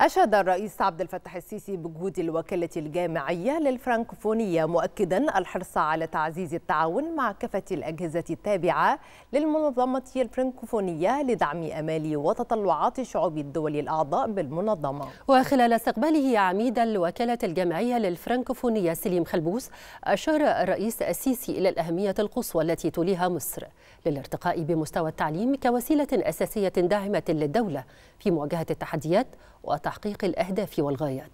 أشاد الرئيس عبد الفتاح السيسي بجهود الوكالة الجامعية للفرانكفونية مؤكدا الحرص على تعزيز التعاون مع كافة الأجهزة التابعة للمنظمة الفرانكفونية لدعم أمال وتطلعات شعوب الدول الأعضاء بالمنظمة وخلال استقباله عميد الوكالة الجامعية للفرانكفونية سليم خلبوس أشار الرئيس السيسي إلى الأهمية القصوى التي توليها مصر للارتقاء بمستوى التعليم كوسيلة أساسية داعمة للدولة في مواجهة التحديات وتحديات تحقيق الأهداف والغايات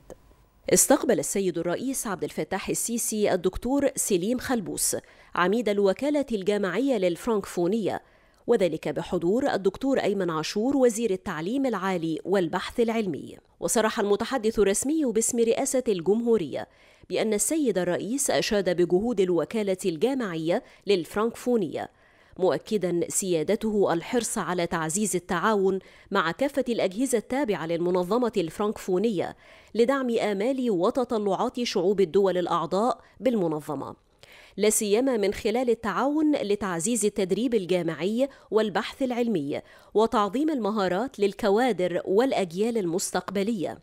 استقبل السيد الرئيس عبد الفتاح السيسي الدكتور سليم خلبوس عميد الوكالة الجامعية للفرانكفونية وذلك بحضور الدكتور أيمن عاشور وزير التعليم العالي والبحث العلمي وصرح المتحدث الرسمي باسم رئاسة الجمهورية بأن السيد الرئيس أشاد بجهود الوكالة الجامعية للفرانكفونية مؤكدا سيادته الحرص على تعزيز التعاون مع كافة الأجهزة التابعة للمنظمة الفرنكفونية لدعم آمال وتطلعات شعوب الدول الأعضاء بالمنظمة. لا سيما من خلال التعاون لتعزيز التدريب الجامعي والبحث العلمي وتعظيم المهارات للكوادر والاجيال المستقبليه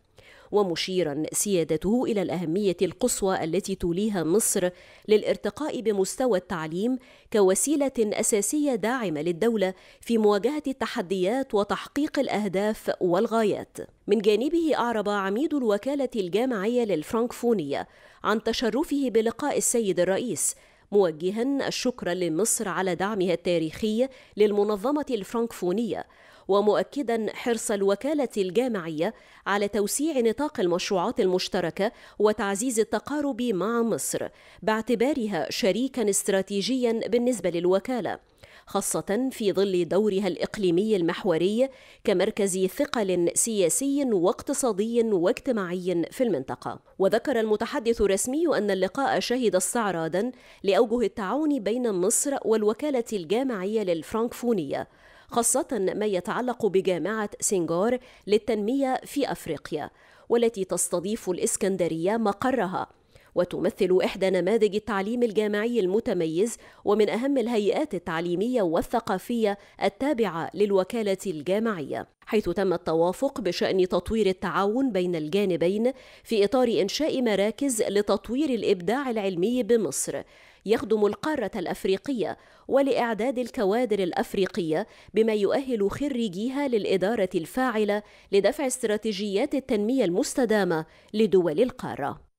ومشيرا سيادته إلى الأهمية القصوى التي توليها مصر للارتقاء بمستوى التعليم كوسيلة أساسية داعمة للدولة في مواجهة التحديات وتحقيق الأهداف والغايات. من جانبه أعرب عميد الوكالة الجامعية للفرنكفونية عن تشرفه بلقاء السيد الرئيس موجها الشكر لمصر على دعمها التاريخي للمنظمة الفرنكفونية ومؤكدا حرص الوكالة الجامعية على توسيع نطاق المشروعات المشتركة وتعزيز التقارب مع مصر باعتبارها شريكا استراتيجيا بالنسبة للوكالة خاصة في ظل دورها الإقليمي المحوري كمركز ثقل سياسي واقتصادي واجتماعي في المنطقة وذكر المتحدث الرسمي أن اللقاء شهد استعراضا لأوجه التعاون بين مصر والوكالة الجامعية للفرانكفونيه خاصة ما يتعلق بجامعة سنغار للتنمية في أفريقيا والتي تستضيف الإسكندرية مقرها وتمثل إحدى نماذج التعليم الجامعي المتميز ومن أهم الهيئات التعليمية والثقافية التابعة للوكالة الجامعية حيث تم التوافق بشأن تطوير التعاون بين الجانبين في إطار إنشاء مراكز لتطوير الإبداع العلمي بمصر يخدم القارة الأفريقية ولإعداد الكوادر الأفريقية بما يؤهل خريجيها للإدارة الفاعلة لدفع استراتيجيات التنمية المستدامة لدول القارة